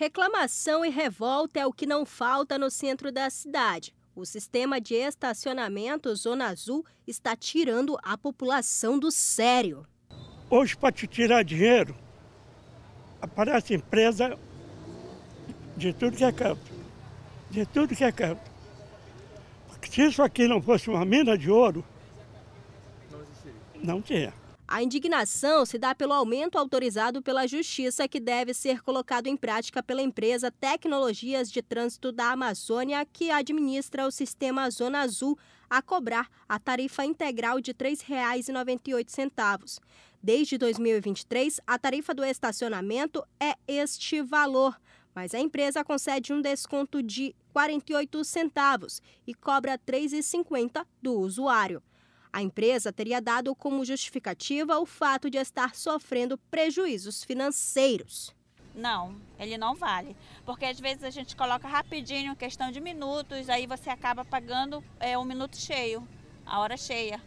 Reclamação e revolta é o que não falta no centro da cidade. O sistema de estacionamento Zona Azul está tirando a população do sério. Hoje, para te tirar dinheiro, aparece empresa de tudo que é campo. De tudo que é campo. Porque se isso aqui não fosse uma mina de ouro, não, existiria. não tinha. A indignação se dá pelo aumento autorizado pela Justiça, que deve ser colocado em prática pela empresa Tecnologias de Trânsito da Amazônia, que administra o sistema Zona Azul, a cobrar a tarifa integral de R$ 3,98. Desde 2023, a tarifa do estacionamento é este valor, mas a empresa concede um desconto de 48 centavos e cobra R$ 3,50 do usuário. A empresa teria dado como justificativa o fato de estar sofrendo prejuízos financeiros. Não, ele não vale. Porque às vezes a gente coloca rapidinho, questão de minutos, aí você acaba pagando é, um minuto cheio, a hora cheia.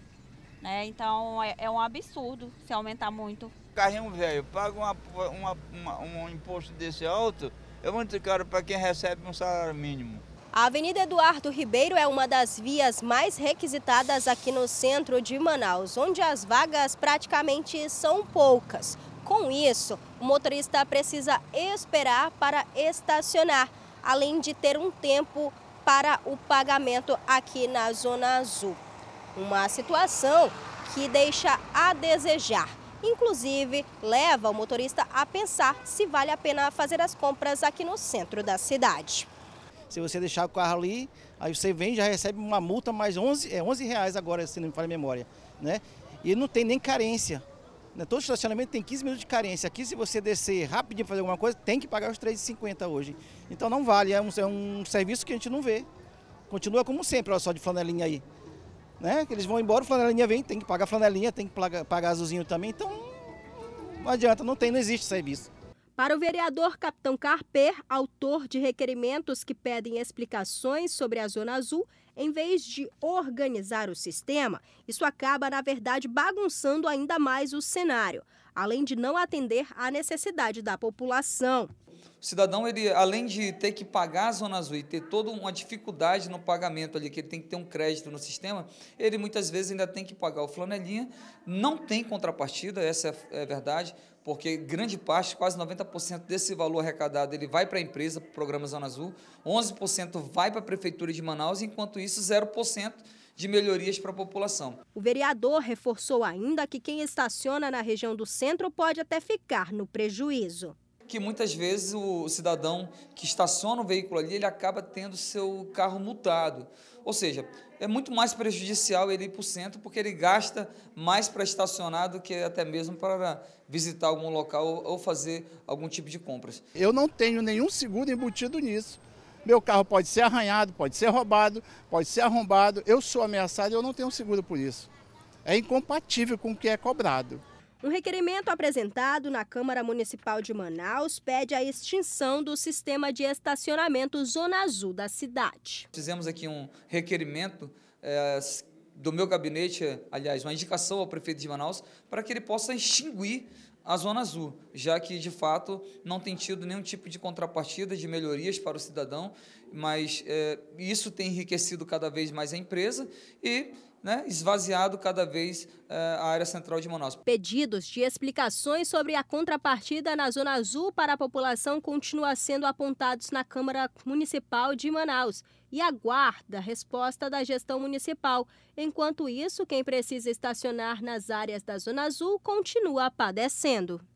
Né? Então é, é um absurdo se aumentar muito. Carrinho velho, paga uma, uma, uma, um imposto desse alto, é muito caro para quem recebe um salário mínimo. A Avenida Eduardo Ribeiro é uma das vias mais requisitadas aqui no centro de Manaus, onde as vagas praticamente são poucas. Com isso, o motorista precisa esperar para estacionar, além de ter um tempo para o pagamento aqui na Zona Azul. Uma situação que deixa a desejar. Inclusive, leva o motorista a pensar se vale a pena fazer as compras aqui no centro da cidade. Se você deixar o carro ali, aí você vem já recebe uma multa mais 11, é 11 reais agora, se não me falha a memória. Né? E não tem nem carência. Né? Todo estacionamento tem 15 minutos de carência. Aqui, se você descer rapidinho fazer alguma coisa, tem que pagar os 3,50 hoje. Então não vale, é um, é um serviço que a gente não vê. Continua como sempre, olha só de flanelinha aí. Né? Que eles vão embora, flanelinha vem, tem que pagar flanelinha, tem que pagar, pagar azulzinho também. Então não adianta, não tem, não existe serviço. Para o vereador Capitão Carper, autor de requerimentos que pedem explicações sobre a Zona Azul, em vez de organizar o sistema, isso acaba, na verdade, bagunçando ainda mais o cenário, além de não atender à necessidade da população o cidadão, ele, além de ter que pagar a Zona Azul e ter toda uma dificuldade no pagamento ali, que ele tem que ter um crédito no sistema, ele muitas vezes ainda tem que pagar o flanelinha, não tem contrapartida, essa é, é verdade, porque grande parte, quase 90% desse valor arrecadado, ele vai para a empresa, para o programa Zona Azul, 11% vai para a Prefeitura de Manaus, enquanto isso 0% de melhorias para a população. O vereador reforçou ainda que quem estaciona na região do centro pode até ficar no prejuízo que muitas vezes o cidadão que estaciona o veículo ali, ele acaba tendo seu carro multado. Ou seja, é muito mais prejudicial ele ir para o centro, porque ele gasta mais para estacionar do que até mesmo para visitar algum local ou fazer algum tipo de compras. Eu não tenho nenhum seguro embutido nisso. Meu carro pode ser arranhado, pode ser roubado, pode ser arrombado. Eu sou ameaçado e eu não tenho seguro por isso. É incompatível com o que é cobrado. Um requerimento apresentado na Câmara Municipal de Manaus pede a extinção do sistema de estacionamento Zona Azul da cidade. Fizemos aqui um requerimento é, do meu gabinete, aliás, uma indicação ao prefeito de Manaus, para que ele possa extinguir a Zona Azul, já que de fato não tem tido nenhum tipo de contrapartida de melhorias para o cidadão, mas é, isso tem enriquecido cada vez mais a empresa e né, esvaziado cada vez eh, a área central de Manaus. Pedidos de explicações sobre a contrapartida na Zona Azul para a população continuam sendo apontados na Câmara Municipal de Manaus e aguarda a resposta da gestão municipal. Enquanto isso, quem precisa estacionar nas áreas da Zona Azul continua padecendo.